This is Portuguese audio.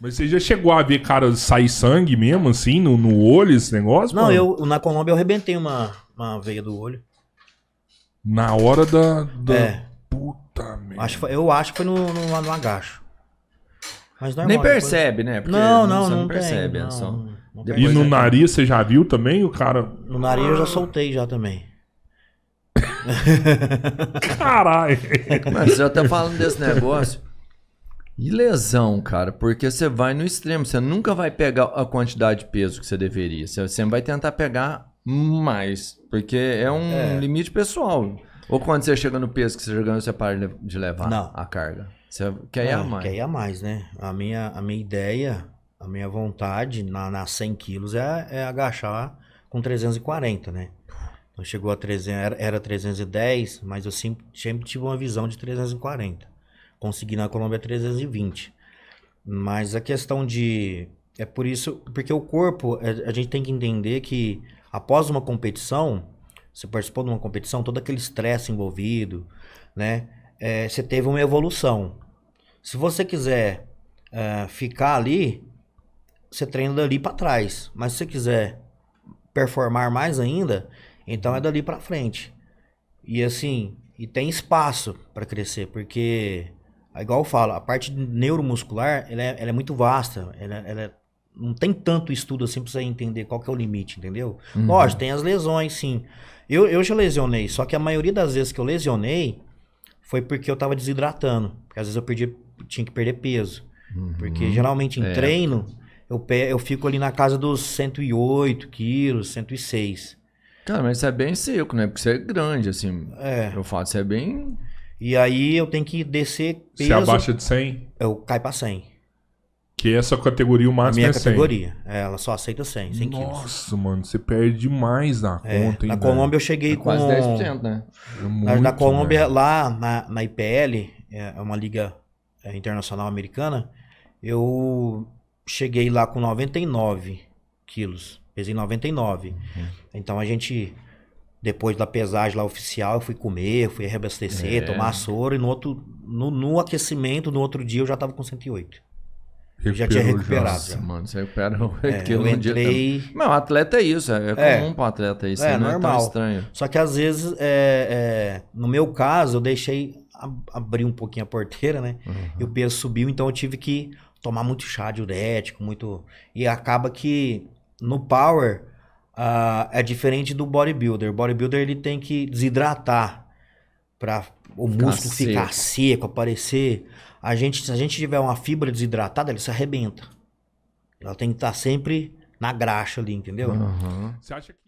Mas você já chegou a ver, cara, sair sangue mesmo, assim, no, no olho, esse negócio? Não, mano? eu na Colômbia eu arrebentei uma, uma veia do olho. Na hora da. da... É. Puta merda. Acho, eu acho que foi no, no, lá no agacho. Mas normal, é Nem percebe, depois... né? Porque não, não, não, é não percebe. Tem, não, não, e no é... nariz você já viu também o cara. No nariz eu já soltei já também. Caralho! Mas eu até falando desse negócio. E lesão, cara, porque você vai no extremo, você nunca vai pegar a quantidade de peso que você deveria. Você sempre vai tentar pegar mais, porque é um é. limite pessoal. Ou quando você chega no peso que você ganhou, você para de levar Não. a carga. Você quer ir a mais. Quer ir a mais, né? A minha, a minha ideia, a minha vontade na, na 100 quilos é, é agachar com 340, né? Então chegou a 300, era, era 310, mas eu sempre, sempre tive uma visão de 340 consegui na Colômbia 320. Mas a questão de. É por isso. Porque o corpo, é, a gente tem que entender que após uma competição, você participou de uma competição, todo aquele estresse envolvido, né? É, você teve uma evolução. Se você quiser é, ficar ali, você treina dali para trás. Mas se você quiser performar mais ainda, então é dali para frente. E assim, e tem espaço para crescer, porque é igual eu falo, a parte neuromuscular ela é, ela é muito vasta. Ela, ela é, não tem tanto estudo assim pra você entender qual que é o limite, entendeu? Uhum. Lógico, tem as lesões, sim. Eu, eu já lesionei, só que a maioria das vezes que eu lesionei foi porque eu tava desidratando. Porque às vezes eu perdi, tinha que perder peso. Uhum. Porque geralmente em é. treino, eu, pe, eu fico ali na casa dos 108 quilos, 106. Cara, mas você é bem seco, né? Porque você é grande, assim. É. Eu falo, você é bem e aí eu tenho que descer peso. Se abaixa de 100? Eu caio para 100. Que essa categoria, o máximo minha é 100. categoria. É, ela só aceita 100, 100 Nossa, quilos. mano, você perde demais na é, conta, hein, Na Colômbia eu cheguei é com... Quase 10%, né? É muito, na Colômbia, né? lá na, na IPL, é, é uma liga é, internacional americana, eu cheguei lá com 99 quilos. Pesei 99. Uhum. Então a gente depois da pesagem lá oficial, eu fui comer, fui reabastecer, é. tomar soro e no outro no, no, aquecimento, no outro dia eu já tava com 108. já tinha recuperado. Nossa, já. mano, você recupera é, eu um Dia... Não, atleta é isso, é, é, é. comum para atleta isso, é, né? não normal. é tão estranho. Só que às vezes, é, é no meu caso, eu deixei abrir um pouquinho a porteira, né? Uhum. E o peso subiu, então eu tive que tomar muito chá diurético, muito... E acaba que no power ah, é diferente do bodybuilder. O bodybuilder ele tem que desidratar para o ficar músculo seco. ficar seco, aparecer. A gente, se a gente tiver uma fibra desidratada, ele se arrebenta. Ela tem que estar tá sempre na graxa ali, entendeu? Uhum. Você acha que